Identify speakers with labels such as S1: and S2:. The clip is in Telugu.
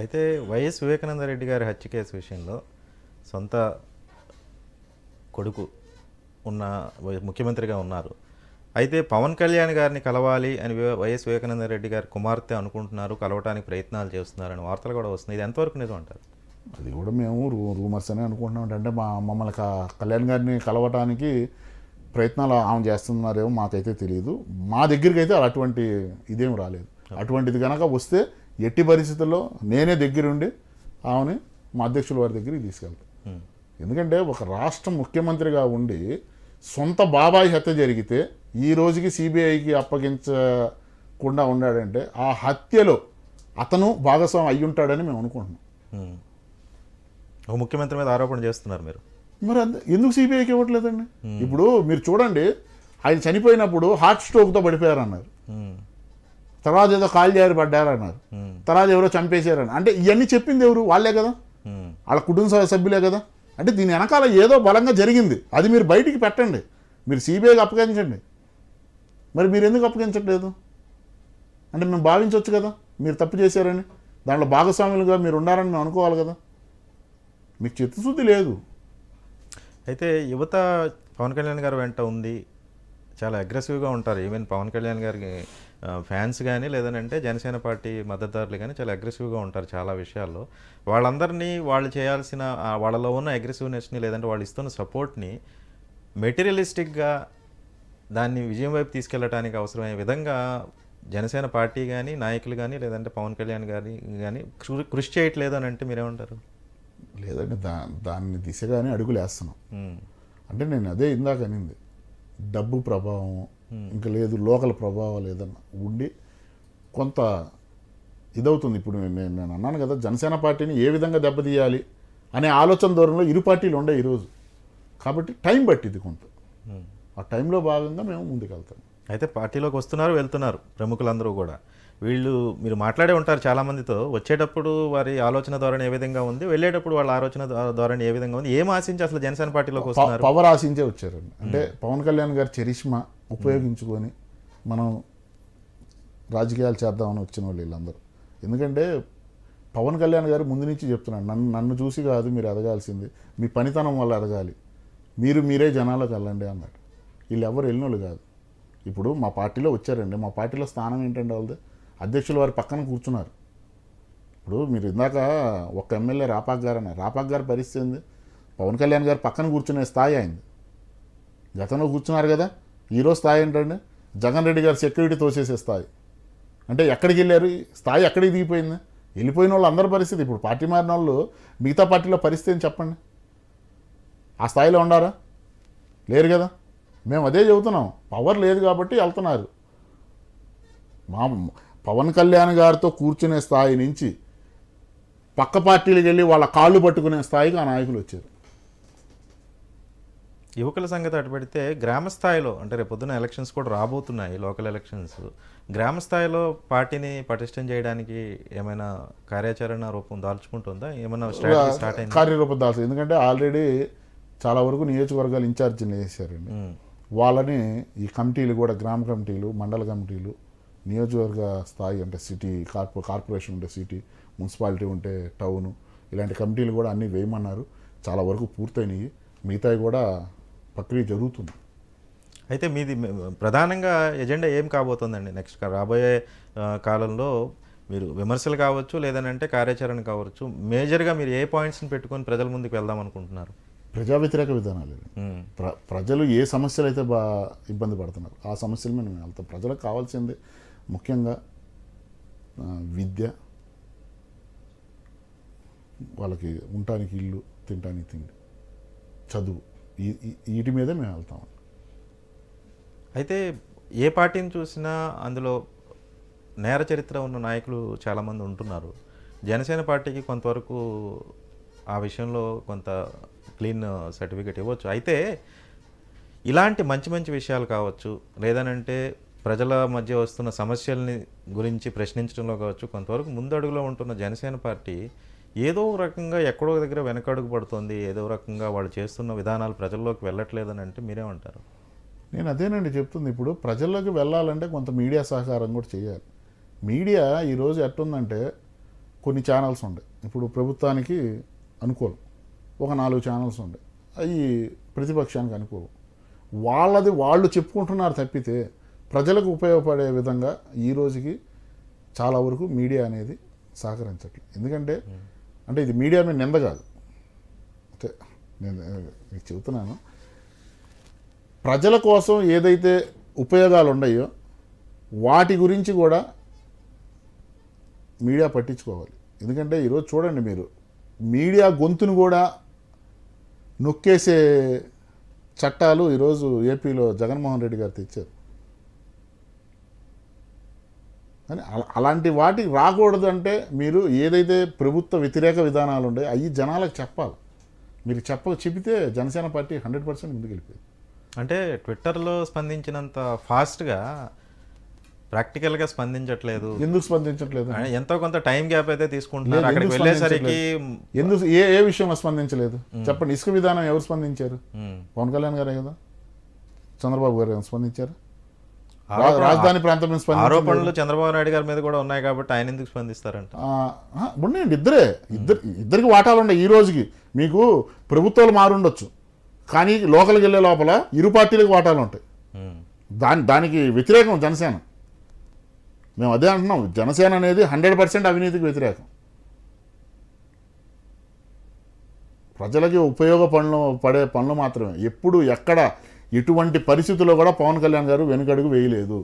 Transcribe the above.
S1: అయితే వైఎస్ వివేకానంద రెడ్డి గారి హత్య కేసు విషయంలో సొంత కొడుకు ఉన్న ముఖ్యమంత్రిగా ఉన్నారు అయితే పవన్ కళ్యాణ్ గారిని కలవాలి అని వైఎస్ వివేకానంద రెడ్డి గారి కుమార్తె అనుకుంటున్నారు కలవటానికి ప్రయత్నాలు చేస్తున్నారని వార్తలు కూడా వస్తున్నాయి ఇది ఎంతవరకు
S2: నిజం అంటారు అది కూడా మేము రూ రూమర్స్ అనే అనుకుంటున్నాం అంటే మా మమ్మల్ని కళ్యాణ్ గారిని కలవటానికి ప్రయత్నాలు ఆమె చేస్తున్నారేమో మాకైతే తెలియదు మా దగ్గరికి అయితే అటువంటి ఇదేం రాలేదు అటువంటిది కనుక వస్తే ఎట్టి పరిస్థితుల్లో నేనే దగ్గరుండి ఆమెని మా అధ్యక్షుల వారి దగ్గరికి తీసుకెళ్తాను ఎందుకంటే ఒక రాష్ట్ర ముఖ్యమంత్రిగా ఉండి సొంత బాబాయి హత్య జరిగితే ఈ రోజుకి సిబిఐకి అప్పగించకుండా ఉన్నాడంటే ఆ హత్యలో అతను భాగస్వామి అయ్యుంటాడని మేము అనుకుంటున్నాం ముఖ్యమంత్రి మీద ఆరోపణ చేస్తున్నారు మీరు మరి ఎందుకు సిబిఐకి ఇవ్వట్లేదండి ఇప్పుడు మీరు చూడండి ఆయన చనిపోయినప్పుడు హార్ట్ స్ట్రోక్తో పడిపోయారన్నారు తర్వాత ఏదో కాల్ చేయరు పడ్డారన్నారు తర్వాత ఎవరో చంపేశారని అంటే ఇవన్నీ చెప్పింది ఎవరు వాళ్ళే కదా వాళ్ళ కుటుంబ సభ్యులే కదా అంటే దీని వెనకాల ఏదో బలంగా జరిగింది అది మీరు బయటికి పెట్టండి మీరు సిబిఐకి అప్పగించండి మరి మీరు ఎందుకు అప్పగించట్లేదు అంటే మేము భావించవచ్చు కదా మీరు తప్పు చేశారని దాంట్లో భాగస్వాములుగా మీరు ఉన్నారని మేము అనుకోవాలి కదా మీకు చిత్తశుద్ధి లేదు అయితే యువత
S1: పవన్ కళ్యాణ్ గారు వెంట ఉంది చాలా అగ్రెసివ్గా ఉంటారు ఈవెన్ పవన్ కళ్యాణ్ గారికి ఫ్యాన్స్ కానీ లేదనంటే జనసేన పార్టీ మద్దతుదారులు కానీ చాలా అగ్రెసివ్గా ఉంటారు చాలా విషయాల్లో వాళ్ళందరినీ వాళ్ళు చేయాల్సిన వాళ్ళలో ఉన్న అగ్రెసివ్నెస్ని లేదంటే వాళ్ళు ఇస్తున్న సపోర్ట్ని మెటీరియలిస్టిక్గా దాన్ని విజయం వైపు తీసుకెళ్ళడానికి అవసరమైన విధంగా జనసేన పార్టీ కానీ నాయకులు కానీ లేదంటే పవన్ కళ్యాణ్ గారి కానీ కృషి చేయట్లేదు అని అంటే మీరేమంటారు
S2: లేదంటే దా దాన్ని దిశగానే అడుగులేస్తున్నాం అంటే నేను అదే ఇందాక అనింది డబ్బు ప్రభావం ఇంకా లేదు లోకల్ ప్రభావాలు ఏదన్నా ఉండి కొంత ఇదవుతుంది ఇప్పుడు నేను నేను అన్నాను కదా జనసేన పార్టీని ఏ విధంగా దెబ్బతీయాలి అనే ఆలోచన దూరంలో ఇరు పార్టీలు ఉండే ఈరోజు కాబట్టి టైం పట్టింది కొంత ఆ టైంలో భాగంగా మేము ముందుకెళ్తాం అయితే పార్టీలోకి వస్తున్నారు వెళ్తున్నారు
S1: ప్రముఖులందరూ కూడా వీళ్ళు మీరు మాట్లాడే ఉంటారు చాలామందితో వచ్చేటప్పుడు వారి ఆలోచన ధోరణి ఏ విధంగా ఉంది వెళ్ళేటప్పుడు వాళ్ళ ఆలోచన ధోరణి ఏ విధంగా ఉంది ఏం ఆశించి అసలు జనసేన పార్టీలోకి వస్తున్నారు పవర్ ఆశించే
S2: వచ్చారు అంటే పవన్ కళ్యాణ్ గారి చరిష్మా ఉపయోగించుకొని మనం రాజకీయాలు చేద్దామని వచ్చిన వాళ్ళు వీళ్ళందరూ ఎందుకంటే పవన్ కళ్యాణ్ గారు ముందు నుంచి చెప్తున్నాడు నన్ను నన్ను చూసి కాదు మీరు ఎదగాల్సింది మీ పనితనం వల్ల ఎదగాలి మీరు మీరే జనాలకు వెళ్ళండి అన్నాడు వీళ్ళు ఎవరు వాళ్ళు కాదు ఇప్పుడు మా పార్టీలో వచ్చారండి మా పార్టీలో స్థానం ఏంటంటే వాళ్ళది అధ్యక్షులు వారి పక్కన కూర్చున్నారు ఇప్పుడు మీరు ఇందాక ఒక ఎమ్మెల్యే రాపాక్ గారు అన్నారు రాపాక్ గారి పరిస్థితి ఏంది పవన్ కళ్యాణ్ గారు పక్కన కూర్చునే స్థాయి అయింది గతంలో కూర్చున్నారు కదా ఈరోజు స్థాయి ఏంటండి జగన్ రెడ్డి గారు సెక్యూరిటీ తోసేసే స్థాయి అంటే ఎక్కడికి వెళ్ళారు స్థాయి ఎక్కడికి దిగిపోయింది వెళ్ళిపోయిన వాళ్ళు అందరి పరిస్థితి ఇప్పుడు పార్టీ మారిన వాళ్ళు మిగతా పార్టీలో పరిస్థితి ఏం చెప్పండి ఆ స్థాయిలో ఉండారా లేరు కదా మేము అదే చెబుతున్నాం పవర్ లేదు కాబట్టి వెళ్తున్నారు మా పవన్ కళ్యాణ్ గారితో కూర్చునే స్థాయి నుంచి పక్క పార్టీలకు వెళ్ళి వాళ్ళ కాళ్ళు పట్టుకునే స్థాయికి ఆ నాయకులు వచ్చారు యువకుల
S1: సంగతి అటు పెడితే గ్రామ స్థాయిలో అంటే రేపు పొద్దున ఎలక్షన్స్ కూడా రాబోతున్నాయి లోకల్ ఎలక్షన్స్ గ్రామ స్థాయిలో పార్టీని పటిష్టం చేయడానికి ఏమైనా కార్యాచరణ రూపం దాల్చుకుంటుందా ఏమైనా స్టార్ట్ అయింది కార్యరూపం
S2: దాల్చు ఎందుకంటే ఆల్రెడీ చాలా వరకు నియోజకవర్గాలు ఇన్ఛార్జీలు వేసారండి వాళ్ళని ఈ కమిటీలు కూడా గ్రామ కమిటీలు మండల కమిటీలు నియోజకవర్గ స్థాయి అంటే సిటీ కార్పొ కార్పొరేషన్ ఉంటే సిటీ మున్సిపాలిటీ ఉంటే టౌను ఇలాంటి కమిటీలు కూడా అన్నీ వేయమన్నారు చాలా వరకు పూర్తయినాయి మిగతాయి కూడా ప్రక్రియ జరుగుతుంది అయితే మీది ప్రధానంగా ఎజెండా ఏం కాబోతుందండి నెక్స్ట్
S1: రాబోయే కాలంలో మీరు విమర్శలు కావచ్చు లేదనంటే కార్యాచరణ కావచ్చు మేజర్గా మీరు ఏ పాయింట్స్ని పెట్టుకొని ప్రజల ముందుకు వెళ్దాం అనుకుంటున్నారు
S2: ప్రజా వ్యతిరేక విధానాలు ప్ర ప్రజలు ఏ సమస్యలు అయితే బా ఇబ్బంది పడుతున్నారు ఆ సమస్యలు మేము వెళ్తాం ప్రజలకు కావాల్సింది ముఖ్యంగా విద్య వాళ్ళకి ఉండటానికి ఇల్లు తినటానికి తిండి చదువు వీటి మీదే మేము వెళ్తాం
S1: అయితే ఏ పార్టీని చూసినా అందులో నేర చరిత్ర ఉన్న నాయకులు చాలామంది ఉంటున్నారు జనసేన పార్టీకి కొంతవరకు ఆ విషయంలో కొంత క్లీన్ సర్టిఫికేట్ ఇవ్వచ్చు అయితే ఇలాంటి మంచి మంచి విషయాలు కావచ్చు లేదనంటే ప్రజల మధ్య వస్తున్న సమస్యల్ని గురించి ప్రశ్నించడంలో కావచ్చు కొంతవరకు ముందడుగులో ఉంటున్న జనసేన పార్టీ ఏదో రకంగా ఎక్కడో దగ్గర వెనకడుగు పడుతుంది ఏదో రకంగా వాళ్ళు చేస్తున్న విధానాలు ప్రజల్లోకి వెళ్ళట్లేదని
S2: అంటే మీరేమంటారు నేను అదేనండి చెప్తుంది ఇప్పుడు ప్రజల్లోకి వెళ్ళాలంటే కొంత మీడియా సహకారం కూడా చేయాలి మీడియా ఈరోజు ఎట్టుందంటే కొన్ని ఛానల్స్ ఉండే ఇప్పుడు ప్రభుత్వానికి అనుకూలం ఒక నాలుగు ఛానల్స్ ఉండే అవి ప్రతిపక్షానికి అనుకూలం వాళ్ళది వాళ్ళు చెప్పుకుంటున్నారు తప్పితే ప్రజలకు ఉపయోగపడే విధంగా ఈ రోజుకి చాలా వరకు మీడియా అనేది సహకరించట్లేదు ఎందుకంటే అంటే ఇది మీడియా మీద నింద కాదు అంటే నేను మీకు చెబుతున్నాను ప్రజల కోసం ఏదైతే ఉపయోగాలు ఉన్నాయో వాటి గురించి కూడా మీడియా పట్టించుకోవాలి ఎందుకంటే ఈరోజు చూడండి మీరు మీడియా గొంతును కూడా నొక్కేసే చట్టాలు ఈరోజు ఏపీలో జగన్మోహన్ రెడ్డి గారు తెచ్చారు కానీ అలాంటి వాటికి రాకూడదు అంటే మీరు ఏదైతే ప్రభుత్వ వ్యతిరేక విధానాలు ఉండే అవి జనాలకు చెప్పాలి మీరు చెప్పక చెబితే జనసేన పార్టీ హండ్రెడ్ పర్సెంట్ ముందుకు వెళ్ళిపోయింది
S1: అంటే ట్విట్టర్లో స్పందించినంత ఫాస్ట్గా ప్రాక్టికల్గా
S2: స్పందించట్లేదు ఎందుకు స్పందించట్లేదు
S1: ఎంతో కొంత టైం గ్యాప్ అయితే తీసుకుంటున్నారు అక్కడికి వెళ్ళేసరికి
S2: ఎందుకు ఏ ఏ విషయంలో స్పందించలేదు చెప్పండి ఇసుక విధానం ఎవరు స్పందించారు పవన్ కళ్యాణ్ గారే కదా చంద్రబాబు గారు స్పందించారు రాజధాని ప్రాంతం నుంచి ఆరోపణలు
S1: చంద్రబాబు నాయుడు గారి మీద కూడా ఉన్నాయి కాబట్టి ఆయన ఎందుకు స్పందిస్తారంట
S2: ఉన్నాయండి ఇద్దరే ఇద్దరు ఇద్దరికి వాటాలు ఉన్నాయి ఈ రోజుకి మీకు ప్రభుత్వాలు మారుండొచ్చు కానీ లోకల్కి వెళ్ళే లోపల ఇరు పార్టీలకు వాటాలు ఉంటాయి దాని దానికి వ్యతిరేకం జనసేన మేము అదే అంటున్నాం జనసేన అనేది హండ్రెడ్ పర్సెంట్ అవినీతికి వ్యతిరేకం ప్రజలకి ఉపయోగ పనులు పడే పనులు మాత్రమే ఎప్పుడు ఎక్కడ ఇటువంటి పరిస్థితుల్లో కూడా పవన్ కళ్యాణ్ గారు వెనుకడుగు వేయలేదు